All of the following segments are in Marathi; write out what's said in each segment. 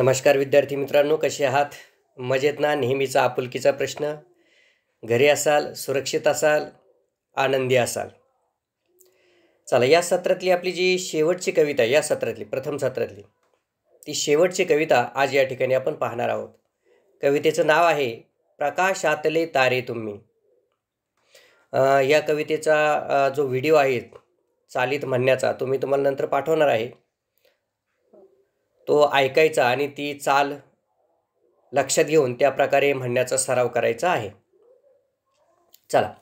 नमस्कार विद्यार्थी मित्रांनो कसे आहात मजेत ना नेहमीचा आपुलकीचा प्रश्न घरी असाल सुरक्षित असाल आनंदी असाल चला या सत्रातली आपली जी शेवटची कविता या सत्रातली प्रथम सत्रातली ती शेवटची कविता आज या ठिकाणी आपण पाहणार आहोत कवितेचं नाव आहे प्रकाशातले तारे तुम्ही या कवितेचा जो व्हिडिओ आहे चालित म्हणण्याचा तो मी तुम्हाला नंतर पाठवणार आहे तो ऐकायचा आणि ती चाल लक्षात घेऊन त्या प्रकारे म्हणण्याचा सराव करायचा आहे चला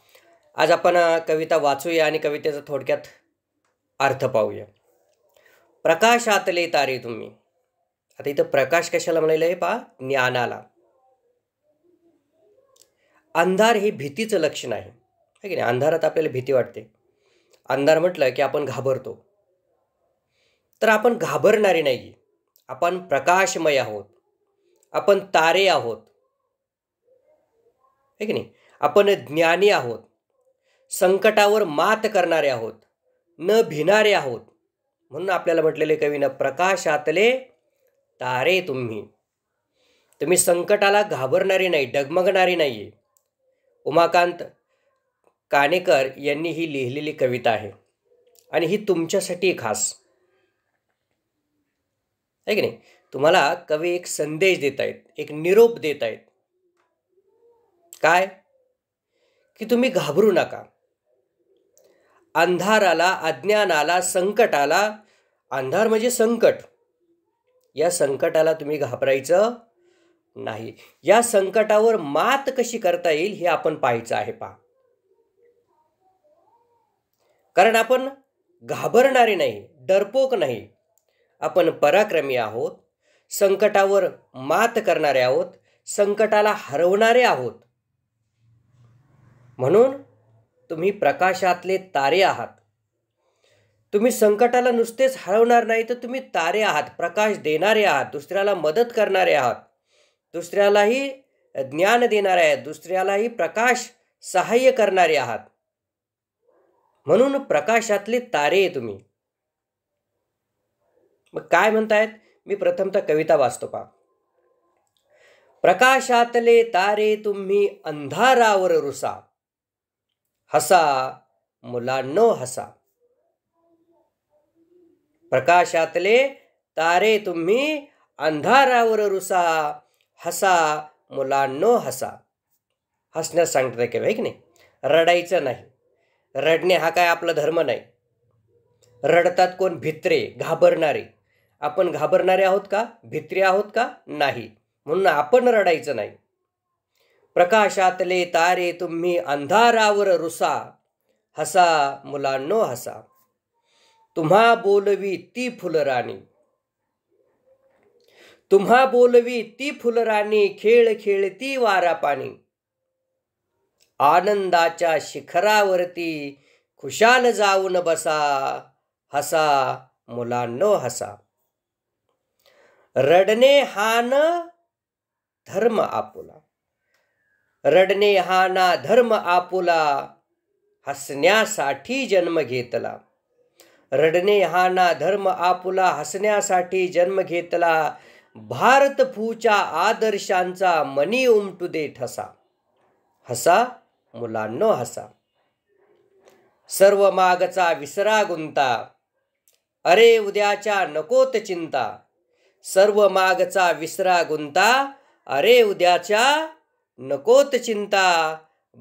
आज आपण कविता वाचूया आणि कवितेचा थोडक्यात अर्थ पाहूया प्रकाशातले तारे तुम्ही आता इथं प्रकाश कशाला म्हणायला आहे पा ज्ञानाला अंधार हे भीतीचं लक्षण आहे की नाही अंधारात आपल्याला भीती वाटते अंधार म्हटलं की आपण घाबरतो तर आपण घाबरणारे नाही आपण प्रकाशमय आहोत आपण तारे आहोत हे की नाही आपण ज्ञानी आहोत संकटावर मात करणारे आहोत न भिणारे आहोत म्हणून आपल्याला म्हटलेले कवीनं प्रकाशातले तारे तुम्ही तुम्ही संकटाला घाबरणारे नाही डगमगणारे नाही आहे उमाकांत कानेकर यांनी ही लिहिलेली कविता आहे आणि ही तुमच्यासाठी खास आहे की नाही तुम्हाला कवी एक संदेश देत आहेत एक निरोप देत आहेत काय की तुम्ही घाबरू नका अंधाराला अज्ञानाला संकटाला अंधार म्हणजे संकट या संकटाला तुम्ही घाबरायचं नाही या संकटावर मात कशी करता येईल हे आपण पाहायचं आहे पा कारण आपण घाबरणारे नाही डरपोक नाही आपण पराक्रमी आहोत संकटावर मात करणारे आहोत संकटाला हरवणारे आहोत म्हणून तुम्ही प्रकाशातले तारे आहात तुम्ही संकटाला नुसतेच हरवणार नाही तर तुम्ही तारे आहात प्रकाश देणारे आहात दुसऱ्याला मदत करणारे आहात दुसऱ्यालाही ज्ञान देणारे आहात दुसऱ्यालाही प्रकाश सहाय्य करणारे आहात म्हणून प्रकाशातले तारे तुम्ही मग काय म्हणतायत मी प्रथमतः कविता वाचतो पा प्रकाशातले तारे तुम्ही अंधारावर रुसा हसा मुलांनो हसा प्रकाशातले तारे तुम्ही अंधारावर रुसा हसा मुलांनो हसा हसण्यास सांगतात की नाही की नाही रडायचं नाही रडणे हा काय आपला धर्म नाही रडतात कोण भित्रे घाबरणारे आपण घाबरणारे आहोत का भित्री आहोत का नाही म्हणून आपण रडायचं नाही प्रकाशातले तारे तुम्ही अंधारावर रुसा हसा मुलांनो हसा तुम्हा बोलवी ती फुलराणी तुम्हा बोलवी ती फुलराणी खेळ खेळती वारा पाणी आनंदाच्या शिखरावरती खुशाल जाऊन बसा हसा मुलांनो हसा रडणे हा न धर्म आपुला रडणे हा ना धर्म आपुला हसण्यासाठी जन्म घेतला रडणे हा ना धर्म आपुला हसण्यासाठी जन्म घेतला भारतभूच्या आदर्शांचा मनी उमटू दे ठसा हसा मुलांनो हसा सर्व मागचा विसरा गुंता अरे उद्याच्या नकोत चिंता सर्व मागचा विसरा गुंता अरे उद्याच्या नकोत चिंता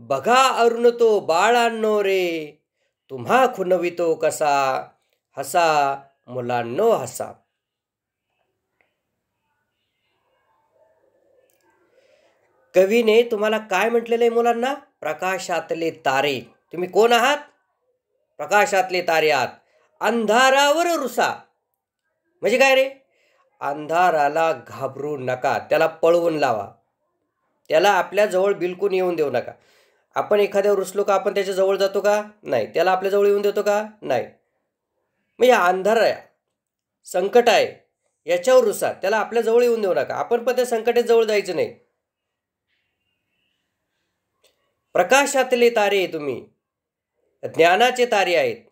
बघा अरुण तो बाळांनो रे तुम्हा खुनवितो कसा हसा मुलांनो हसा कवीने तुम्हाला काय म्हटलेलं आहे मुलांना प्रकाशातले तारे तुम्ही कोण आहात प्रकाशातले तारे आहात अंधारावर रुसा म्हणजे काय रे अंधाराला घाबरू नका त्याला पळवून लावा त्याला आपल्याजवळ बिलकुल येऊन देऊ नका आपण एखाद्या रुसलो का आपण त्याच्याजवळ जातो का नाही त्याला आपल्याजवळ येऊन देतो का नाही मग म्हणजे या अंधार आहे संकट आहे याच्यावर रुसा त्याला आपल्याजवळ येऊन देऊ नका आपण पण त्या संकटात जवळ जायचं नाही प्रकाशातले तारे तुम्ही ज्ञानाचे तारे आहेत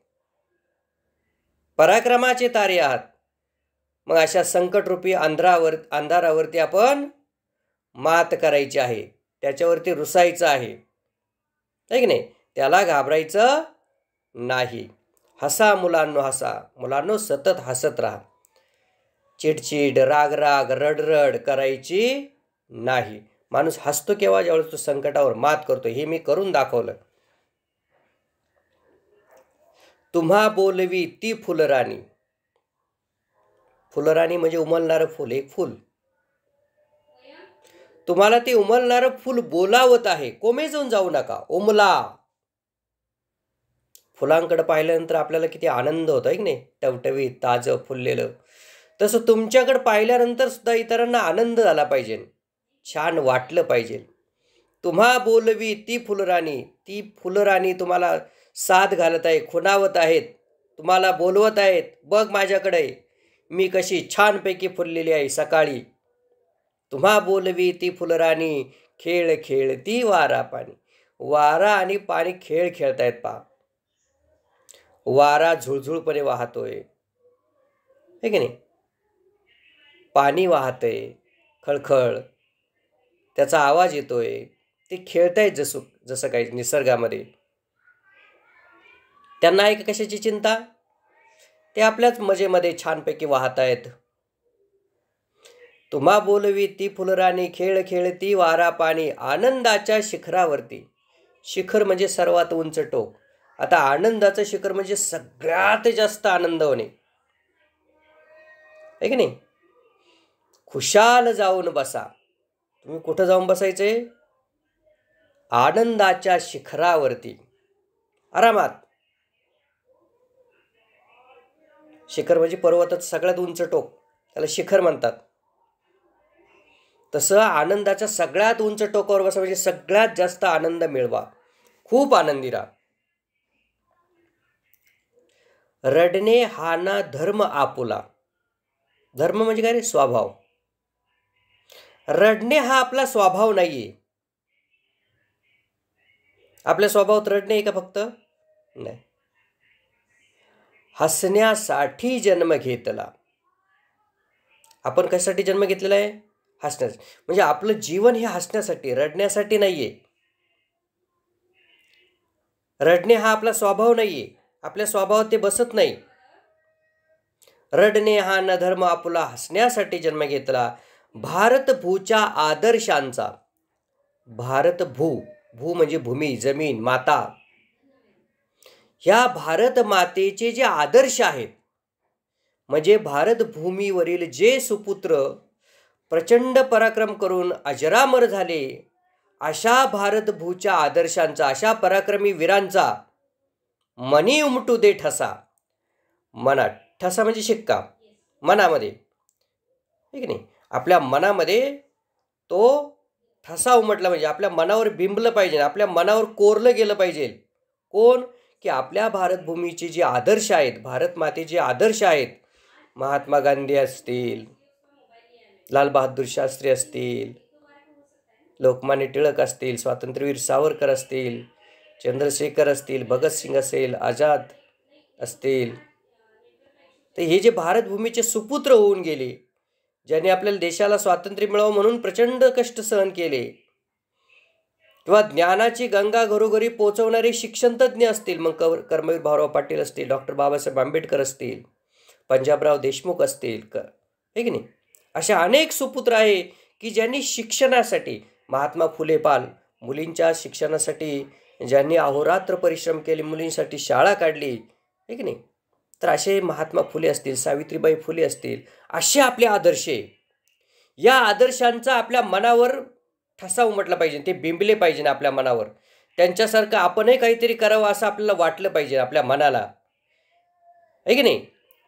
पराक्रमाचे तारे आहात मग अशा संकटरूपी अंधारावर अंधारावरती आपण मात करायची आहे त्याच्यावरती रुसायचं आहे आहे की नाही त्याला घाबरायचं नाही हसा मुलांनो हसा मुलांनो सतत हसत राहा चिडचिड रागराग रडरड करायची नाही माणूस हसतो केव्हा ज्यावेळेस तो संकटावर मात करतो हे मी करून दाखवलं तुम्हा बोलवी ती फुलराणी फुलराणी म्हणजे उमलणारं फुल एक फुल तुम्हाला ते उमलणारं फुल बोलावत आहे कोमेजून जाऊ नका उमला फुलांकडे पाहिल्यानंतर आपल्याला किती आनंद होतो आहे की नाही टवटवी ताजं फुललेलं तसं तुमच्याकडे पाहिल्यानंतर सुद्धा इतरांना आनंद झाला पाहिजे छान वाटलं पाहिजे तुम्हा बोलवी ती फुलराणी ती फुलराणी तुम्हाला साथ घालत आहे खुणावत आहेत तुम्हाला बोलवत आहेत बघ माझ्याकडे मी कशी छानपैकी फुललेली आहे सकाळी तुम्हा बोलवी ती फुलराणी खेळ खेळती वारा पाणी वारा आणि पाणी खेळ खेळतायत पा वारा झुळझुळपणे वाहतोय हे की नाही पाणी वाहतंय खळखळ त्याचा आवाज येतोय ते खेळतायत जसं जसं काही निसर्गामध्ये त्यांना एक कशाची चिंता ते आपल्याच मजेमध्ये छानपैकी वाहत आहेत तुम्हा बोलवी ती फुलराणी खेळ खेळती वारा पाणी आनंदाच्या शिखरावरती शिखर म्हणजे सर्वात उंच टोक आता आनंदाचं शिखर म्हणजे सगळ्यात जास्त आनंद होणे आहे की नाही खुशाल जाऊन बसा तुम्ही कुठं जाऊन बसायचे आनंदाच्या शिखरावरती आरामात शिखर म्हणजे पर्वतात सगळ्यात उंच टोक त्याला शिखर म्हणतात तसं आनंदाच्या सगळ्यात उंच टोकावर बसा म्हणजे सगळ्यात जास्त आनंद मिळवा खूप आनंदी राहा रडणे हा ना धर्म आपुला धर्म म्हणजे काय रे स्वभाव रडणे हा आपला स्वभाव नाही आहे आपल्या स्वभावात रडणे आहे का फक्त नाही हसण्यासाठी जन्म घेतला आपण कशासाठी जन्म घेतलेला आहे हसण्यासाठी म्हणजे आपलं जीवन हे हसण्यासाठी रडण्यासाठी नाही आहे रडणे हा आपला स्वभाव नाही आहे आपल्या स्वभावात ते बसत नाही रडणे हा न धर्म आपला हसण्यासाठी जन्म घेतला भारतभूच्या आदर्शांचा भारतभू भू म्हणजे भूमी जमीन माता ह्या भारत मातेचे जे आदर्श आहेत म्हणजे भारतभूमीवरील जे सुपुत्र प्रचंड पराक्रम करून अजरामर झाले अशा भारतभूच्या आदर्शांचा अशा पराक्रमी वीरांचा मनी उमटू दे ठसा मनात ठसा म्हणजे शिक्का मनामध्ये ठीक नाही आपल्या मनामध्ये तो ठसा उमटला म्हणजे आपल्या मनावर बिंबलं पाहिजे आपल्या मनावर कोरलं गेलं पाहिजे कोण की आपल्या भारतभूमीचे जे आदर्श आहेत भारत मातेचे आदर्श आहेत महात्मा गांधी असतील लालबहादूर शास्त्री असतील लोकमान्य टिळक असतील स्वातंत्र्यवीर सावरकर असतील चंद्रशेखर असतील भगतसिंग असेल आझाद असतील तर हे जे भारतभूमीचे सुपुत्र होऊन गेले ज्यांनी आपल्याला देशाला स्वातंत्र्य मिळावं म्हणून प्रचंड कष्ट सहन केले किंवा ज्ञानाची गंगा घरोघरी पोचवणारे शिक्षणतज्ञ असतील मग कव कर्मवीर भाऊराव पाटील असतील डॉक्टर बाबासाहेब आंबेडकर असतील पंजाबराव देशमुख असतील क हे की नाही अशा अनेक सुपुत्र आहे की ज्यांनी शिक्षणासाठी महात्मा फुले पाल मुलींच्या शिक्षणासाठी ज्यांनी अहोरात्र परिश्रम केले मुलींसाठी शाळा काढली हे की नाही तर असे महात्मा फुले असतील सावित्रीबाई फुले असतील असे आपले आदर्श या आदर्शांचा आपल्या मनावर ठसा उमटला पाहिजे ते बिंबले पाहिजे आपल्या मनावर त्यांच्यासारखं आपणही काहीतरी करावं असं आपल्याला वाटलं पाहिजे आपल्या मनाला आहे की नाही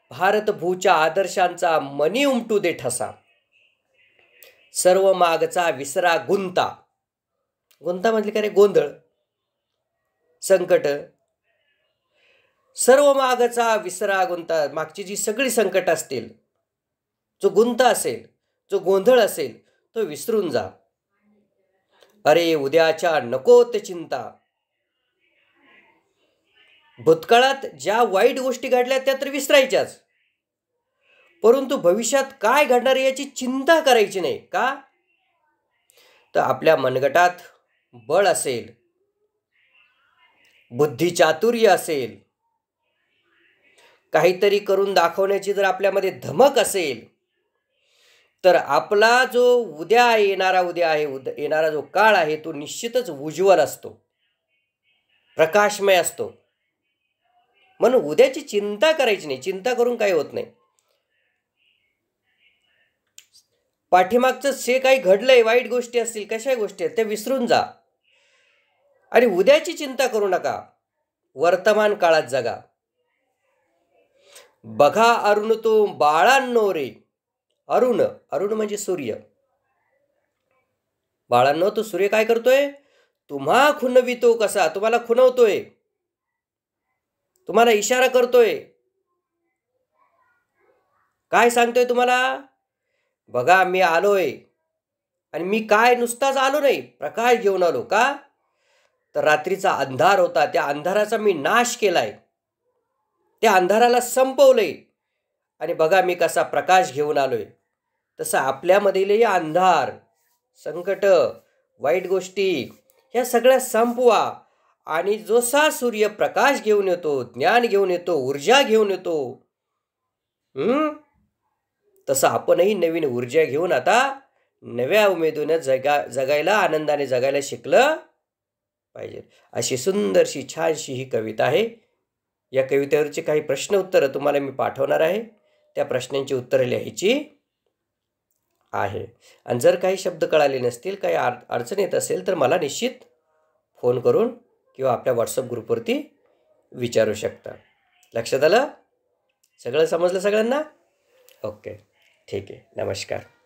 भारतभूच्या आदर्शांचा मनी उमटू दे ठसा सर्व मागचा विसरा गुंता गुंता म्हटली का रे गोंधळ संकट सर्व मागचा विसरा गुंता मागची जी सगळी संकट असतील जो गुंता असेल जो गोंधळ असेल तो विसरून जा अरे उद्याच्या नकोत चिंता भूतकाळात ज्या वाईट गोष्टी घडल्या त्या तर विसरायच्याच परंतु भविष्यात काय घडणार याची चिंता करायची नाही का तर आपल्या मनगटात बळ असेल चातुर्य असेल काहीतरी करून दाखवण्याची जर आपल्यामध्ये धमक असेल तर आपला जो उद्या येणारा उद्या आहे उद येणारा जो काळ आहे तो निश्चितच उज्ज्वल असतो प्रकाशमय असतो म्हणून उद्याची चिंता करायची नाही चिंता करून काही होत नाही पाठीमागचं जे काही घडलंय वाईट गोष्टी असतील कशाही गोष्टी आहेत त्या विसरून जा आणि उद्याची चिंता करू नका वर्तमान काळात जगा बघा अरुण तो बाळांनो रे अरुण अरुण म्हणजे सूर्य बाळांनो तो सूर्य काय करतोय तुम्हा खुनवितो कसा तुम्हाला खुनवतोय तुम्हाला इशारा करतोय काय सांगतोय तुम्हाला बघा मी आलोय आणि मी काय नुसताच आलो नाही प्रकाश घेऊन आलो का तर रात्रीचा अंधार होता त्या अंधाराचा मी नाश केलाय त्या अंधाराला संपवलंय आणि बघा मी कसा प्रकाश घेऊन आलोय तसं आपल्यामधीलही अंधार संकट वाईट गोष्टी ह्या सगळ्या संपवा आणि जोसा सूर्य प्रकाश घेऊन येतो ज्ञान घेऊन येतो ऊर्जा घेऊन येतो तसं आपणही नवीन ऊर्जा घेऊन आता नव्या उमेदीनं जगा जगायला आनंदाने जगायला शिकलं पाहिजे अशी सुंदरशी छानशी ही कविता आहे या कवितेवरचे काही प्रश्न उत्तरं तुम्हाला मी पाठवणार आहे त्या प्रश्नांची उत्तरं लिहायची आहे आणि जर काही शब्द कळाले नसतील काही अडचण येत असेल तर मला निश्चित फोन करून किंवा आपल्या व्हॉट्सअप ग्रुपवरती विचारू शकता लक्षात आलं सगळं समजलं सगळ्यांना ओके ठीक आहे नमस्कार